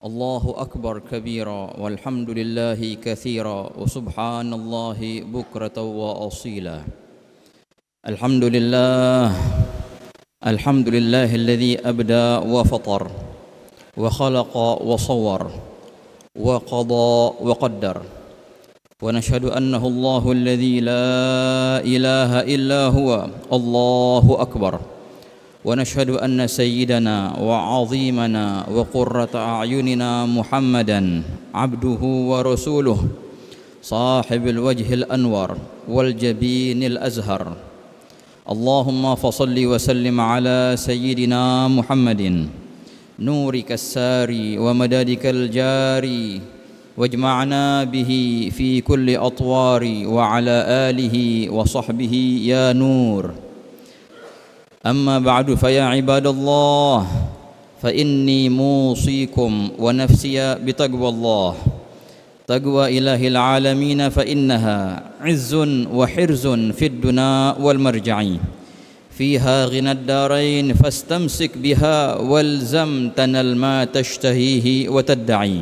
الله أكبر كبيرا والحمد لله كثيرا وسبحان الله بكرة وأصيلا الحمد لله الحمد لله الذي أبدى وفطر وخلق وصور وقضى وقدر ونشهد أنه الله الذي لا إله إلا هو الله أكبر ونشهد أن سيدنا وعظيمنا وقرة أعيننا محمدا عبده ورسوله صاحب الوجه الأنور والجبين الأزهر اللهم فصل وسلم على سيدنا محمد نورك الساري ومدادك الجاري واجمعنا به في كل أطوار وعلى آله وصحبه يا نور أما بعد فيا عباد الله فإني موصيكم ونفسي بتقوى الله تقوى إله العالمين فإنها عز وحرز في الدنا والمرجع فيها غنى الدارين فاستمسك بها والزم تنل ما تشتهيه وتدعي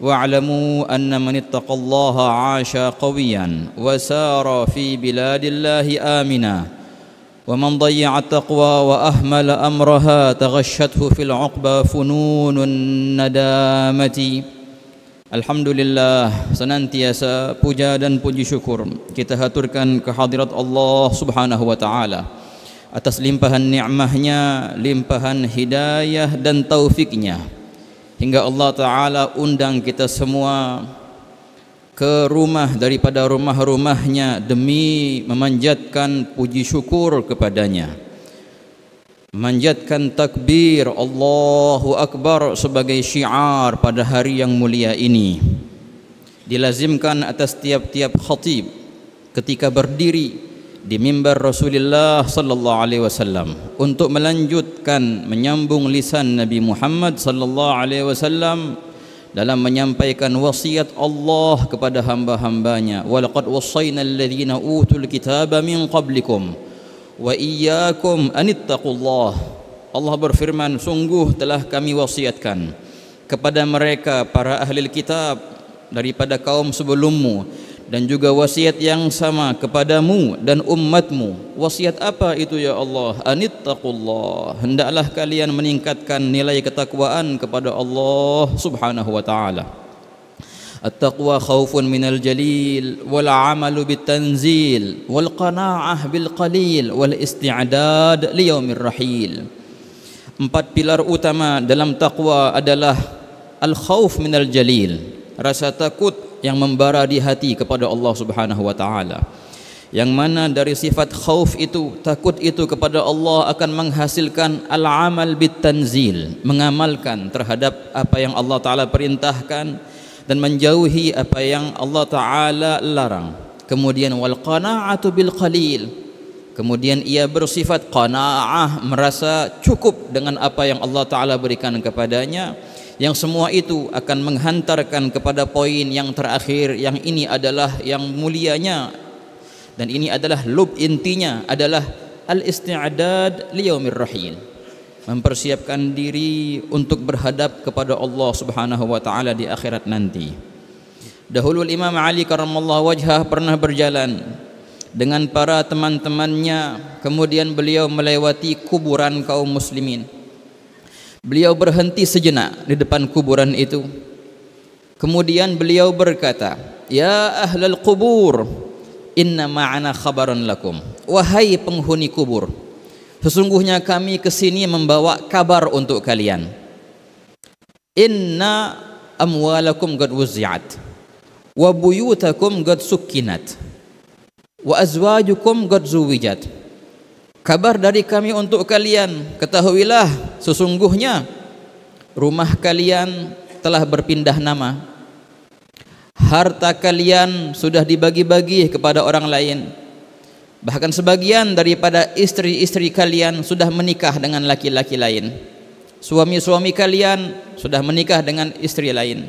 واعلموا أن من اتقى الله عاش قويا وسار في بلاد الله آمنا ومن ضيع التقوى وأهمل أمرها تغشته في العقبة فنون الندامة الحمد لله senantiasa puja dan puji syukur kita haturkan kehadirat Allah subhanahu wa ta'ala atas limpahan ni'mahnya, limpahan hidayah dan taufiknya hingga Allah ta'ala undang kita semua ke rumah daripada rumah-rumahnya demi memanjatkan puji syukur kepadanya manjatkan takbir Allahu Akbar sebagai syiar pada hari yang mulia ini dilazimkan atas tiap-tiap khatib ketika berdiri di mimbar Rasulullah sallallahu alaihi wasallam untuk melanjutkan menyambung lisan Nabi Muhammad sallallahu alaihi wasallam dalam menyampaikan wasiat Allah kepada hamba-hambanya walaqad wassayna alladhina utul kitaba min qablikum wa iyyakum an ittaqullah Allah berfirman sungguh telah kami wasiatkan kepada mereka para ahli kitab daripada kaum sebelummu dan juga wasiat yang sama kepadamu dan umatmu. Wasiat apa itu ya Allah? Anittaqullah. Hendaklah kalian meningkatkan nilai ketakwaan kepada Allah Subhanahu wa taala. At-taqwa khawfun minal jalil wal amalu bitanzil wal qana'ah bil qalil wal isti'dad li yaumir rahil. Empat pilar utama dalam takwa adalah al-khauf minal jalil, rasa takut yang membara di hati kepada Allah Subhanahu wa taala. Yang mana dari sifat khauf itu, takut itu kepada Allah akan menghasilkan al-amal bit-tanzil, mengamalkan terhadap apa yang Allah taala perintahkan dan menjauhi apa yang Allah taala larang. Kemudian wal qana'atu bil qalil. Kemudian ia bersifat qana'ah, merasa cukup dengan apa yang Allah taala berikan kepadanya yang semua itu akan menghantarkan kepada poin yang terakhir yang ini adalah yang mulianya dan ini adalah lub intinya adalah al-isti'adad liyaumir rahil mempersiapkan diri untuk berhadap kepada Allah Subhanahu wa taala di akhirat nanti. Dahulu Imam Ali karramallahu wajhah pernah berjalan dengan para teman-temannya kemudian beliau melewati kuburan kaum muslimin. Beliau berhenti sejenak di depan kuburan itu. Kemudian beliau berkata, "Ya ahlul kubur, inna ma'ana khabaran lakum." Wahai penghuni kubur, sesungguhnya kami kesini membawa kabar untuk kalian. Inna amwalakum qad wuzi'at wa buyutakum qad sukkinat wa azwajukum qad zuwijat kabar dari kami untuk kalian ketahuilah sesungguhnya rumah kalian telah berpindah nama harta kalian sudah dibagi-bagi kepada orang lain bahkan sebagian daripada istri-istri kalian sudah menikah dengan laki-laki lain suami-suami kalian sudah menikah dengan istri lain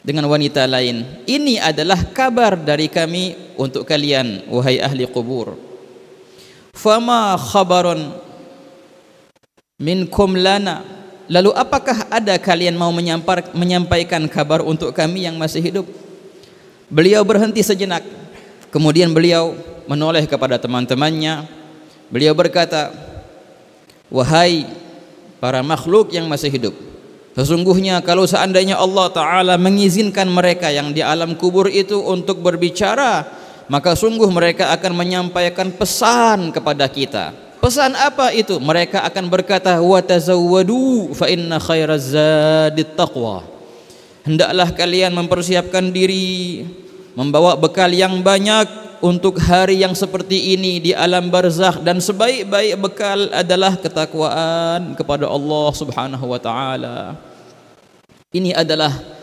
dengan wanita lain ini adalah kabar dari kami untuk kalian wahai ahli kubur Fama khabaron minkum lana. Lalu apakah ada kalian mau menyampar, menyampaikan kabar untuk kami yang masih hidup? Beliau berhenti sejenak. Kemudian beliau menoleh kepada teman-temannya. Beliau berkata, Wahai para makhluk yang masih hidup. Sesungguhnya kalau seandainya Allah Ta'ala mengizinkan mereka yang di alam kubur itu untuk berbicara maka sungguh mereka akan menyampaikan pesan kepada kita. Pesan apa itu? Mereka akan berkata wa tazawwadu fa inna khairaz zadit taqwa. Hendaklah kalian mempersiapkan diri membawa bekal yang banyak untuk hari yang seperti ini di alam barzakh dan sebaik-baik bekal adalah ketakwaan kepada Allah Subhanahu wa taala. Ini adalah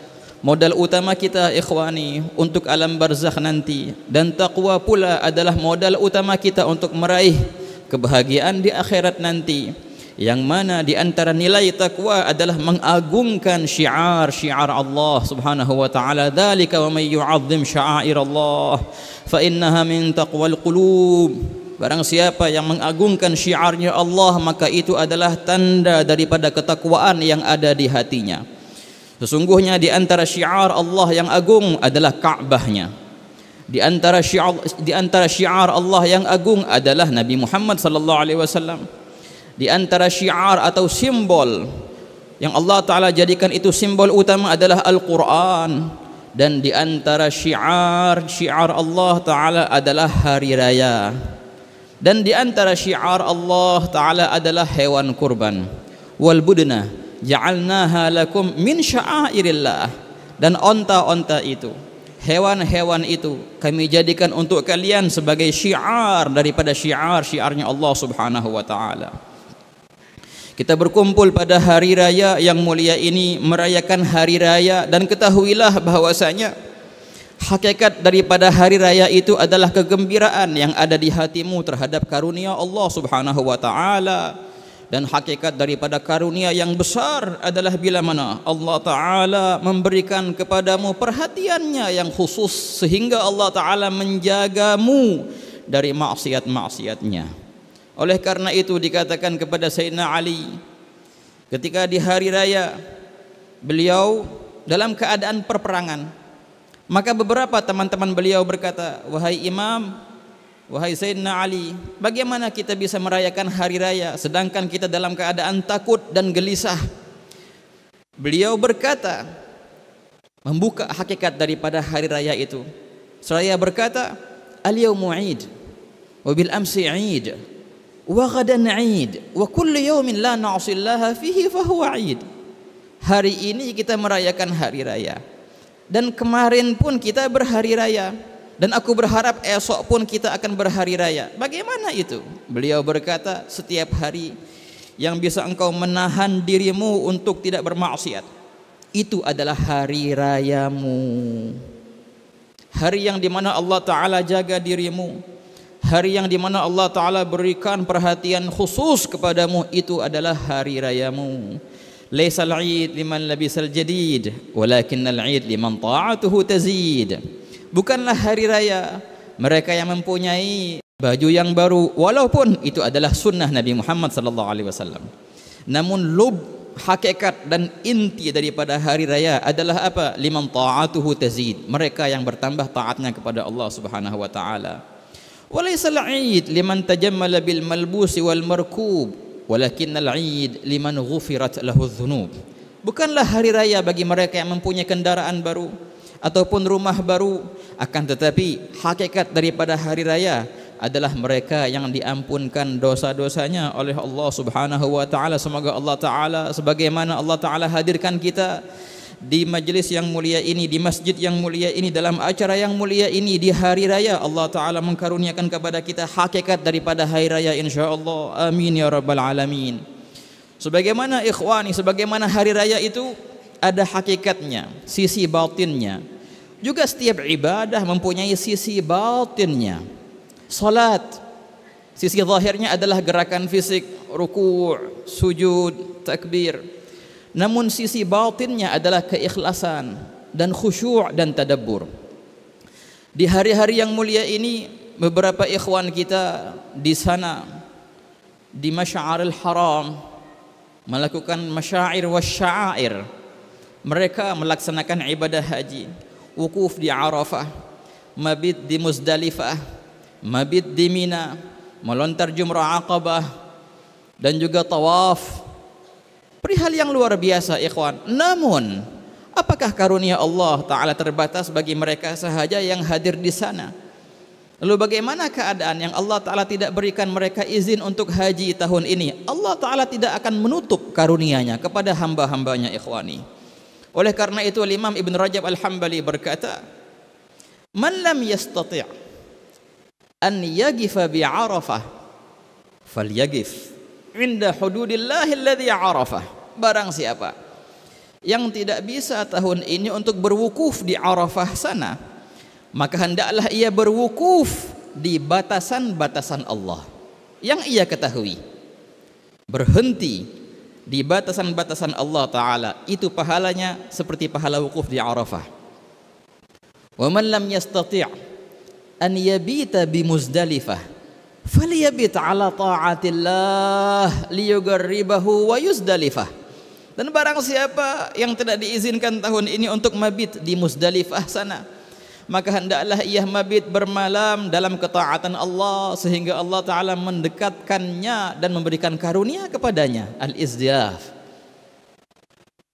modal utama kita ikhwani untuk alam barzakh nanti dan takwa pula adalah modal utama kita untuk meraih kebahagiaan di akhirat nanti yang mana di antara nilai takwa adalah mengagungkan syiar syiar Allah Subhanahu wa taala dalika wa may yu'azzim sya'air Allah fa innaha min taqwal qulub barang siapa yang mengagungkan syiarnya Allah maka itu adalah tanda daripada ketakwaan yang ada di hatinya Sesungguhnya di antara syiar Allah yang agung adalah Ka'bahnya. Di antara syiar di antara syiar Allah yang agung adalah Nabi Muhammad sallallahu alaihi wasallam. Di antara syiar atau simbol yang Allah Taala jadikan itu simbol utama adalah Al-Qur'an dan di antara syiar syiar Allah Taala adalah hari raya. Dan di antara syiar Allah Taala adalah hewan kurban wal budnah ja'alnaha halakum min sya'airillah dan onta-onta itu hewan-hewan itu kami jadikan untuk kalian sebagai syiar daripada syiar syiarnya Allah Subhanahu wa taala kita berkumpul pada hari raya yang mulia ini merayakan hari raya dan ketahuilah bahwasanya hakikat daripada hari raya itu adalah kegembiraan yang ada di hatimu terhadap karunia Allah Subhanahu wa taala dan hakikat daripada karunia yang besar adalah bila mana Allah Ta'ala memberikan kepadamu perhatiannya yang khusus sehingga Allah Ta'ala menjagamu dari maksiat-maksiatnya oleh karena itu dikatakan kepada Sayyidina Ali ketika di hari raya beliau dalam keadaan perperangan maka beberapa teman-teman beliau berkata wahai imam Wahai Sayyidina Ali, bagaimana kita bisa merayakan hari raya sedangkan kita dalam keadaan takut dan gelisah? Beliau berkata, membuka hakikat daripada hari raya itu. Seraya berkata, Al-yawmu id, wabil amsi id, wa gadan id, wa kulli yawmin la na'usillaha fihi fahuwa id. Hari ini kita merayakan hari raya. Dan kemarin pun kita berhari Raya dan aku berharap esok pun kita akan berhari raya. Bagaimana itu? Beliau berkata, setiap hari yang bisa engkau menahan dirimu untuk tidak bermaksiat, itu adalah hari rayamu. Hari yang dimana Allah Taala jaga dirimu, hari yang dimana Allah Taala berikan perhatian khusus kepadamu itu adalah hari rayamu. Laisal 'id liman labisal jadid, walakinnal 'id liman ta'atuhu tazid bukanlah hari raya mereka yang mempunyai baju yang baru walaupun itu adalah sunnah Nabi Muhammad sallallahu alaihi wasallam namun lub hakikat dan inti daripada hari raya adalah apa liman ta'atuhu tazid mereka yang bertambah taatnya kepada Allah Subhanahu wa taala walaysa al'id liman tajammala bil malbus wal markub walakin al'id liman ghufirat lahu dhunub bukanlah hari raya bagi mereka yang mempunyai kendaraan baru ataupun rumah baru akan tetapi hakikat daripada hari raya adalah mereka yang diampunkan dosa-dosanya oleh Allah Subhanahu wa taala semoga Allah taala sebagaimana Allah taala hadirkan kita di majlis yang mulia ini di masjid yang mulia ini dalam acara yang mulia ini di hari raya Allah taala mengkaruniakan kepada kita hakikat daripada hari raya insyaallah amin ya rabbal alamin sebagaimana ikhwani sebagaimana hari raya itu ada hakikatnya, sisi batinnya. Juga setiap ibadah mempunyai sisi batinnya. Salat sisi zahirnya adalah gerakan fisik, ruku', sujud, takbir. Namun sisi batinnya adalah keikhlasan dan khusyuk dan tadabbur. Di hari-hari yang mulia ini beberapa ikhwan kita di sana di Masyarul Haram melakukan masyair wa syair mereka melaksanakan ibadah haji wukuf di Arafah mabit di Muzdalifah mabit di Mina melontar jumrah Aqabah dan juga tawaf perihal yang luar biasa ikhwan namun apakah karunia Allah taala terbatas bagi mereka sahaja yang hadir di sana Lalu bagaimana keadaan yang Allah Ta'ala tidak berikan mereka izin untuk haji tahun ini? Allah Ta'ala tidak akan menutup karunianya kepada hamba-hambanya ikhwani. Oleh karena itu Imam Ibn Rajab Al-Hambali berkata Man lam yastati' an yagifa bi fal yagif inda hududillahi alladhi arafah barang siapa yang tidak bisa tahun ini untuk berwukuf di arafah sana maka hendaklah ia berwukuf di batasan-batasan Allah yang ia ketahui berhenti di batasan-batasan Allah Ta'ala itu pahalanya seperti pahala wukuf di Arafah wa man lam yastati' an yabita bi muzdalifah faliyabit ala ta'atillah liyugarribahu wa yuzdalifah dan barang siapa yang tidak diizinkan tahun ini untuk mabit di muzdalifah sana maka hendaklah ia mabit bermalam dalam ketaatan Allah sehingga Allah taala mendekatkannya dan memberikan karunia kepadanya al-izdiaf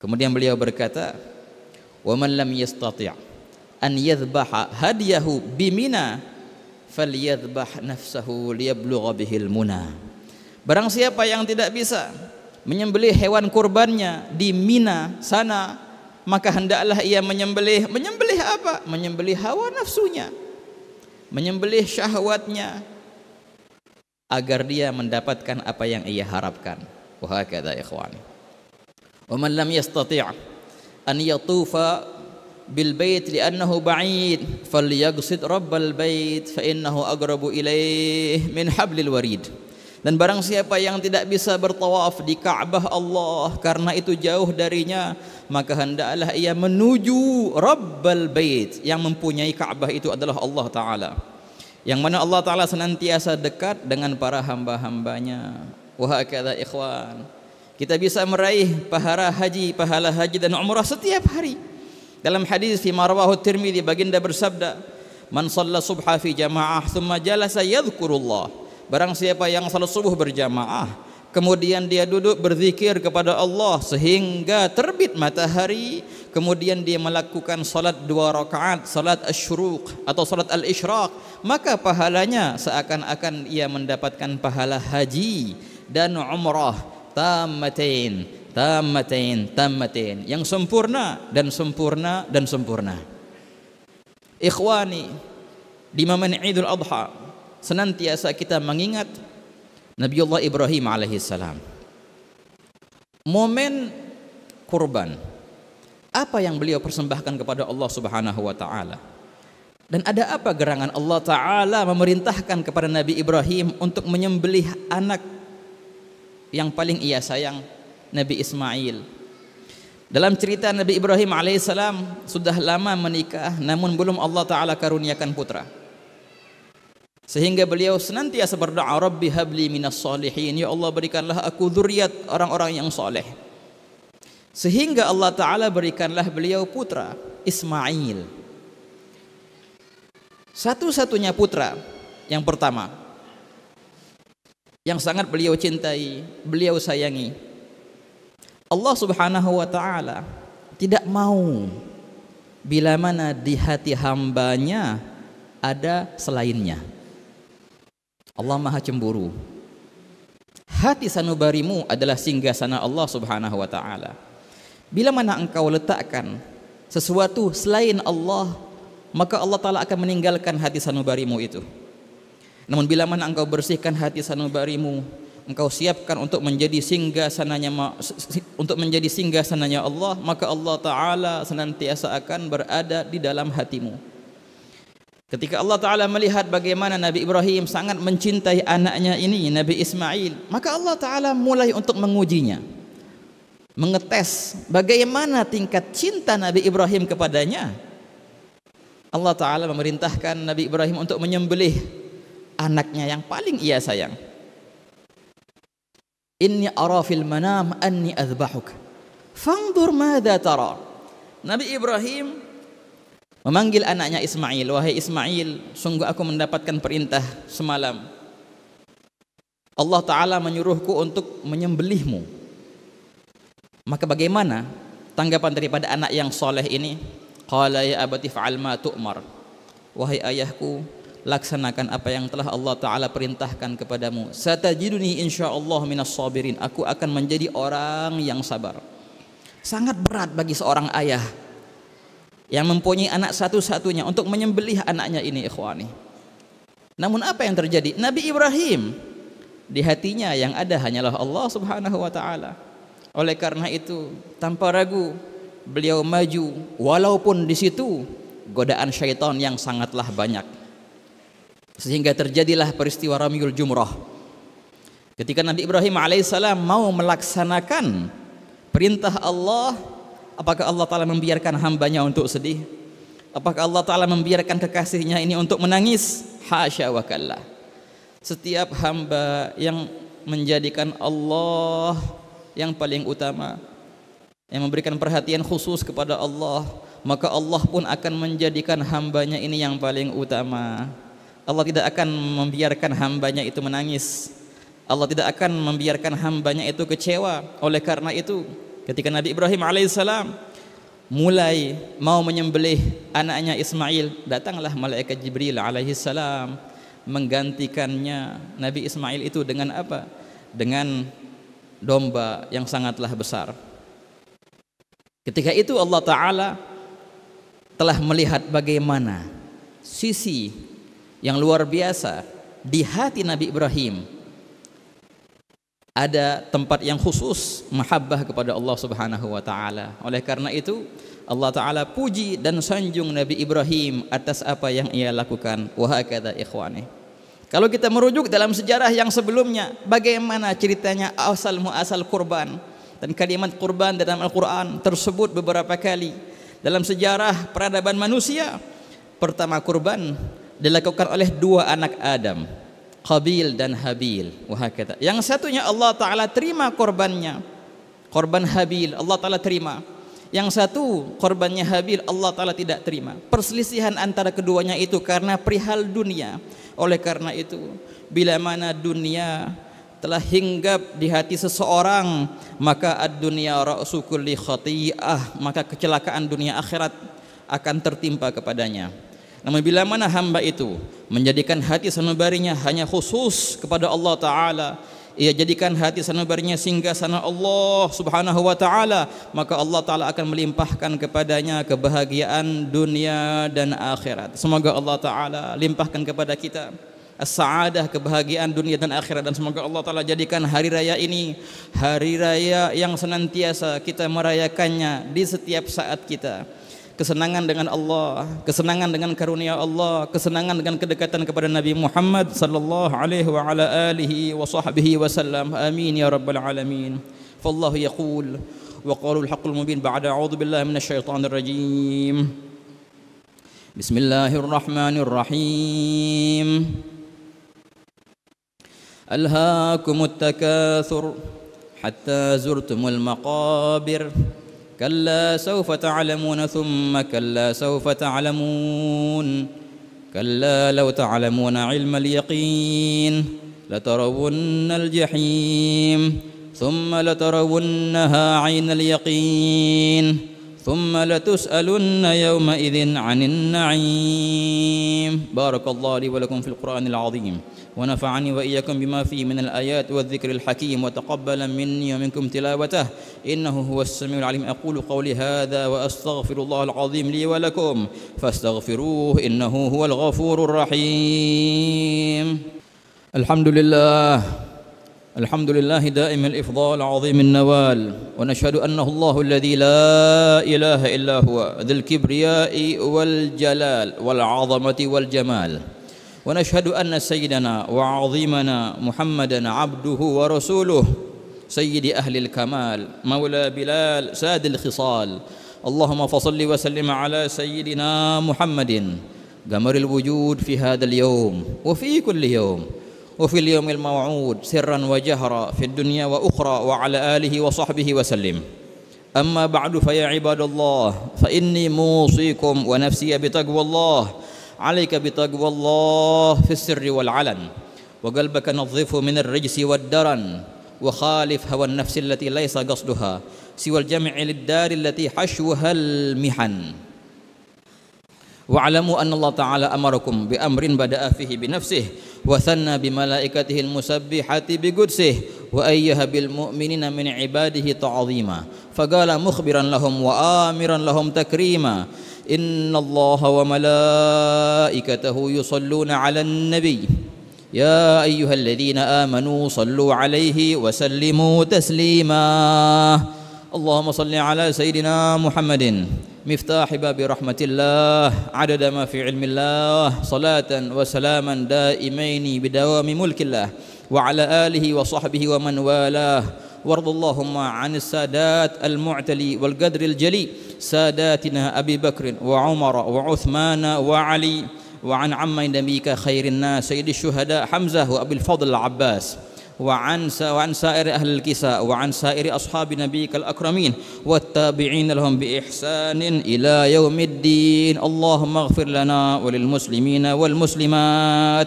kemudian beliau berkata wa man lam yastati' an yadhbaha hadiyahu bimina falyadhbah nafsahu liyablugha bihil muna barang siapa yang tidak bisa menyembelih hewan kurbannya di mina sana maka hendaklah ia menyembelih menyembelih apa menyembelih hawa nafsunya menyembelih syahwatnya agar dia mendapatkan apa yang ia harapkan wahakadha ikhwani wa man lam yastati' an yatufa bil bait li'annahu ba'id falyaqsid rabbal bait fa innahu aqrabu ilaih min hablil warid dan barang siapa yang tidak bisa bertawaf di Ka'bah Allah karena itu jauh darinya maka hendaklah ia menuju Rabbal Bait yang mempunyai Kaabah itu adalah Allah Taala. Yang mana Allah Taala senantiasa dekat dengan para hamba-hambanya. Wah kata ikhwan, kita bisa meraih pahala haji, pahala haji dan umrah setiap hari. Dalam hadis di Marwahut Tirmidzi baginda bersabda, "Man shalla subha fi jama'ah thumma jalasa yadhkurullah." Barang siapa yang salat subuh berjamaah, kemudian dia duduk berzikir kepada Allah sehingga terbit matahari kemudian dia melakukan salat dua rakaat salat ashruq atau salat al ishraq. maka pahalanya seakan-akan ia mendapatkan pahala haji dan umrah tamatain tamatain tamatain yang sempurna dan sempurna dan sempurna ikhwani di momen idul adha senantiasa kita mengingat Nabi Allah Ibrahim alaihi salam. Momen kurban. Apa yang beliau persembahkan kepada Allah Subhanahu wa taala? Dan ada apa gerangan Allah taala memerintahkan kepada Nabi Ibrahim untuk menyembelih anak yang paling ia sayang, Nabi Ismail. Dalam cerita Nabi Ibrahim alaihi salam sudah lama menikah namun belum Allah taala karuniakan putra sehingga beliau senantiasa berdoa Rabbi habli minas salihin ya Allah berikanlah aku zuriat orang-orang yang soleh sehingga Allah taala berikanlah beliau putra Ismail satu-satunya putra yang pertama yang sangat beliau cintai beliau sayangi Allah Subhanahu wa taala tidak mau bila mana di hati hambanya ada selainnya. Allah Maha cemburu. Hati sanubarimu adalah singgah sana Allah Subhanahu wa taala. Bila mana engkau letakkan sesuatu selain Allah, maka Allah Taala akan meninggalkan hati sanubarimu itu. Namun bila mana engkau bersihkan hati sanubarimu, engkau siapkan untuk menjadi singgah sananya untuk menjadi singgah sananya Allah, maka Allah Taala senantiasa akan berada di dalam hatimu. Ketika Allah Ta'ala melihat bagaimana Nabi Ibrahim sangat mencintai anaknya ini, Nabi Ismail, maka Allah Ta'ala mulai untuk mengujinya. Mengetes bagaimana tingkat cinta Nabi Ibrahim kepadanya. Allah Ta'ala memerintahkan Nabi Ibrahim untuk menyembelih anaknya yang paling ia sayang. Inni arafil manam anni azbahuk. Fangdur mada tarar. Nabi Ibrahim memanggil anaknya Ismail, "Wahai Ismail, sungguh aku mendapatkan perintah semalam. Allah taala menyuruhku untuk menyembelihmu." Maka bagaimana tanggapan daripada anak yang soleh ini? Qala ya abati fa'al ma tu'mar. Wahai ayahku, laksanakan apa yang telah Allah taala perintahkan kepadamu. Satajiduni insyaallah minas sabirin. Aku akan menjadi orang yang sabar. Sangat berat bagi seorang ayah yang mempunyai anak satu-satunya untuk menyembelih anaknya ini ikhwani. Namun apa yang terjadi? Nabi Ibrahim di hatinya yang ada hanyalah Allah Subhanahu wa taala. Oleh karena itu, tanpa ragu beliau maju walaupun di situ godaan syaitan yang sangatlah banyak. Sehingga terjadilah peristiwa Ramyul Jumrah. Ketika Nabi Ibrahim alaihissalam mau melaksanakan perintah Allah Apakah Allah Ta'ala membiarkan hambanya untuk sedih? Apakah Allah Ta'ala membiarkan kekasihnya ini untuk menangis? Hasya wa kalla. Setiap hamba yang menjadikan Allah yang paling utama Yang memberikan perhatian khusus kepada Allah Maka Allah pun akan menjadikan hambanya ini yang paling utama Allah tidak akan membiarkan hambanya itu menangis Allah tidak akan membiarkan hambanya itu kecewa Oleh karena itu ketika Nabi Ibrahim alaihissalam mulai mau menyembelih anaknya Ismail datanglah malaikat Jibril alaihissalam menggantikannya Nabi Ismail itu dengan apa dengan domba yang sangatlah besar ketika itu Allah taala telah melihat bagaimana sisi yang luar biasa di hati Nabi Ibrahim ada tempat yang khusus mahabbah kepada Allah Subhanahu wa taala. Oleh karena itu, Allah taala puji dan sanjung Nabi Ibrahim atas apa yang ia lakukan. Wa hakadha ikhwani. Kalau kita merujuk dalam sejarah yang sebelumnya, bagaimana ceritanya asal muasal kurban dan kalimat kurban dalam Al-Qur'an tersebut beberapa kali dalam sejarah peradaban manusia. Pertama kurban dilakukan oleh dua anak Adam, Qabil dan Habil. Wahakata. Yang satunya Allah Ta'ala terima korbannya. Korban Habil, Allah Ta'ala terima. Yang satu, korbannya Habil, Allah Ta'ala tidak terima. Perselisihan antara keduanya itu karena perihal dunia. Oleh karena itu, bila mana dunia telah hinggap di hati seseorang, maka ad-dunia ra'su kulli khati'ah, maka kecelakaan dunia akhirat akan tertimpa kepadanya. Namun bila mana hamba itu menjadikan hati sanubarinya hanya khusus kepada Allah Ta'ala, ia jadikan hati sanubarinya sehingga sana Allah subhanahu wa ta'ala maka Allah ta'ala akan melimpahkan kepadanya kebahagiaan dunia dan akhirat semoga Allah ta'ala limpahkan kepada kita as-sa'adah kebahagiaan dunia dan akhirat dan semoga Allah taala jadikan hari raya ini hari raya yang senantiasa kita merayakannya di setiap saat kita kesenangan dengan Allah, kesenangan dengan karunia Allah, kesenangan dengan kedekatan kepada Nabi Muhammad sallallahu alaihi wa ala alihi wa sahbihi wasallam. Amin ya rabbal alamin. Fallahu yaqul wa qalu al-haqqul mubin ba'da a'udzu billahi minasy syaithanir rajim. Bismillahirrahmanirrahim. ألهاكم التكاثر حتى زرتم المقابر كلا سوف تعلمون ثم كلا سوف تعلمون كلا لو تعلمون علم اليقين لترون الجحيم ثم لترونها عين اليقين ثم لتسألن يومئذ عن النعيم بارك الله لي ولكم في القرآن العظيم ونفعني وإياكم بما فيه من الآيات والذكر الحكيم وتقبل مني ومنكم تلاوته إنه هو السميع العليم أقول قولي هذا وأستغفر الله العظيم لي ولكم فاستغفروه إنه هو الغفور الرحيم الحمد لله الحمد لله دائم الإفضال عظيم النوال ونشهد أنه الله الذي لا إله إلا هو ذي الكبرياء والجلال والعظمة والجمال ونشهد أن سيدنا وعظيمنا محمدا عبده ورسوله سيد أهل الكمال مولى بلال ساد الخصال اللهم فصل وسلم على سيدنا محمد قمر الوجود في هذا اليوم وفي كل يوم وفي اليوم الموعود سرا وجهرا في الدنيا وأخرى وعلى آله وصحبه وسلم أما بعد فيا عباد الله فإني موصيكم ونفسي بتقوى الله عليك بتقوى الله في السر والعلن وقلبك نظفه من الرجس والدرن وخالف هوى النفس التي ليس قصدها سوى الجمع للدار التي حشوها المحن واعلموا أن الله تعالى أمركم بأمر بدأ فيه بنفسه وثنى بملائكته المسبحة بقدسه وأيها بالمؤمنين من عباده تعظيما فقال مخبرا لهم وآمرا لهم تكريما إن الله وملائكته يصلون على النبي يا أيها الذين آمنوا صلوا عليه وسلموا تسليما اللهم صل على سيدنا محمد مفتاح باب رحمة الله عدد ما في علم الله صلاة وسلاما دائمين بدوام ملك الله وعلى آله وصحبه ومن والاه وارض اللهم عن السادات المعتلي والقدر الجلي ساداتنا أبي بكر وعمر وعثمان وعلي وعن عم نبيك خير الناس سيد الشهداء حمزة وأبي الفضل العباس وعن وعن سائر أهل الكساء وعن سائر أصحاب نبيك الأكرمين والتابعين لهم بإحسان إلى يوم الدين اللهم اغفر لنا وللمسلمين والمسلمات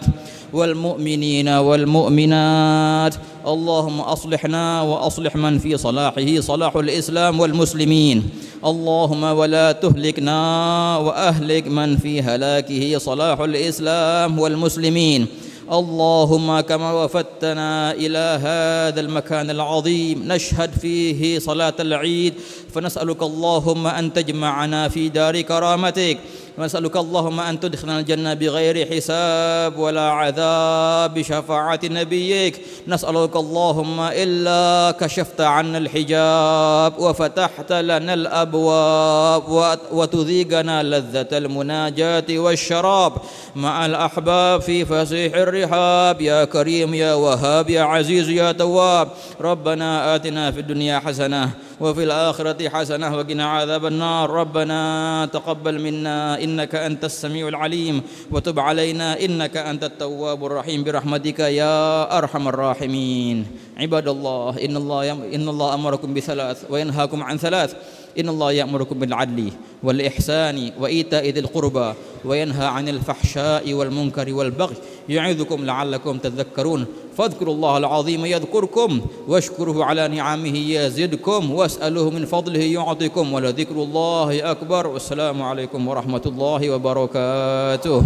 والمؤمنين والمؤمنات اللهم أصلحنا وأصلح من في صلاحه صلاح الإسلام والمسلمين اللهم ولا تهلكنا وأهلك من في هلاكه صلاح الإسلام والمسلمين اللهم كما وفدتنا إلى هذا المكان العظيم نشهد فيه صلاة العيد فنسألك اللهم أن تجمعنا في دار كرامتك ونسألك اللهم أن تدخلنا الجنة بغير حساب ولا عذاب بشفاعة نبيك نسألك اللهم إلا كشفت عنا الحجاب وفتحت لنا الأبواب وتذيقنا لذة المناجاة والشراب مع الأحباب في فسيح الرحاب يا كريم يا وهاب يا عزيز يا تواب ربنا آتنا في الدنيا حسنة وفي الآخرة حسنة وقنا عذاب النار ربنا تقبل منا إنك أنت السميع العليم وتب علينا إنك أنت التواب الرحيم برحمتك يا أرحم الراحمين عباد الله إن الله, إن الله أمركم بثلاث وينهاكم عن ثلاث إن الله يأمركم بالعدل والإحسان وإيتاء ذي القربى وينهى عن الفحشاء والمنكر والبغي يعظكم لعلكم تذكرون فاذكروا الله العظيم يذكركم واشكره على نعمه يزدكم واسأله من فضله يعطيكم ولذكر الله أكبر والسلام عليكم ورحمة الله وبركاته